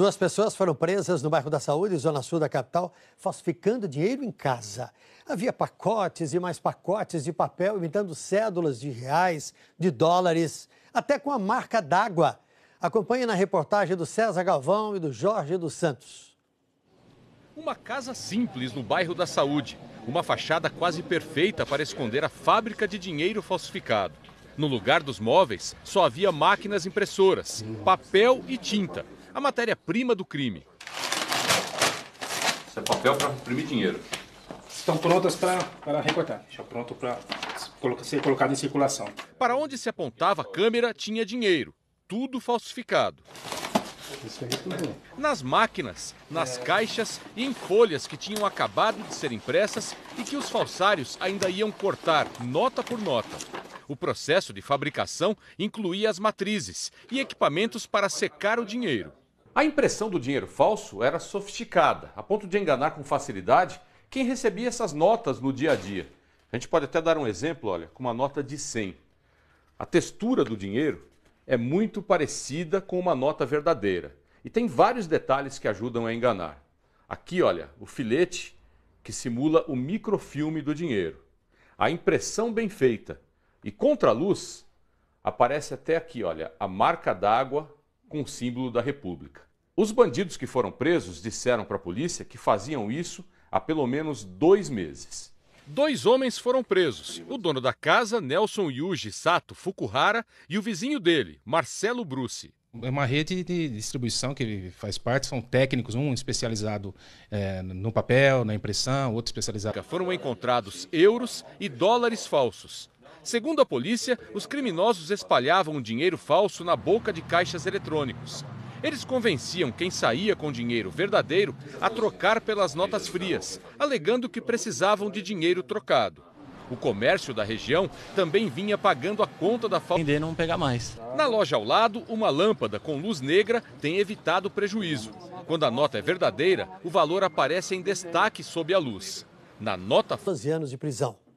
Duas pessoas foram presas no bairro da Saúde, zona sul da capital, falsificando dinheiro em casa. Havia pacotes e mais pacotes de papel imitando cédulas de reais, de dólares, até com a marca d'água. Acompanhe na reportagem do César Galvão e do Jorge dos Santos. Uma casa simples no bairro da Saúde. Uma fachada quase perfeita para esconder a fábrica de dinheiro falsificado. No lugar dos móveis, só havia máquinas impressoras, papel e tinta a matéria-prima do crime. Isso é papel para imprimir dinheiro. Estão prontas para recortar, Estão pronto para ser colocado em circulação. Para onde se apontava a câmera tinha dinheiro, tudo falsificado. Nas máquinas, nas caixas e em folhas que tinham acabado de ser impressas e que os falsários ainda iam cortar nota por nota. O processo de fabricação incluía as matrizes e equipamentos para secar o dinheiro. A impressão do dinheiro falso era sofisticada, a ponto de enganar com facilidade quem recebia essas notas no dia a dia. A gente pode até dar um exemplo, olha, com uma nota de 100. A textura do dinheiro é muito parecida com uma nota verdadeira e tem vários detalhes que ajudam a enganar. Aqui, olha, o filete que simula o microfilme do dinheiro. A impressão bem feita e contra a luz aparece até aqui, olha, a marca d'água com o símbolo da República. Os bandidos que foram presos disseram para a polícia que faziam isso há pelo menos dois meses. Dois homens foram presos: o dono da casa, Nelson Yuji Sato Fukuhara, e o vizinho dele, Marcelo Bruce. É uma rede de distribuição que faz parte, são técnicos, um especializado é, no papel, na impressão, outro especializado. Foram encontrados euros e dólares falsos. Segundo a polícia, os criminosos espalhavam dinheiro falso na boca de caixas eletrônicos. Eles convenciam quem saía com dinheiro verdadeiro a trocar pelas notas frias, alegando que precisavam de dinheiro trocado. O comércio da região também vinha pagando a conta da falta. Vender não pegar mais. Na loja ao lado, uma lâmpada com luz negra tem evitado prejuízo. Quando a nota é verdadeira, o valor aparece em destaque sob a luz. Na nota. 12 anos de prisão.